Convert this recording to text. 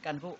干部。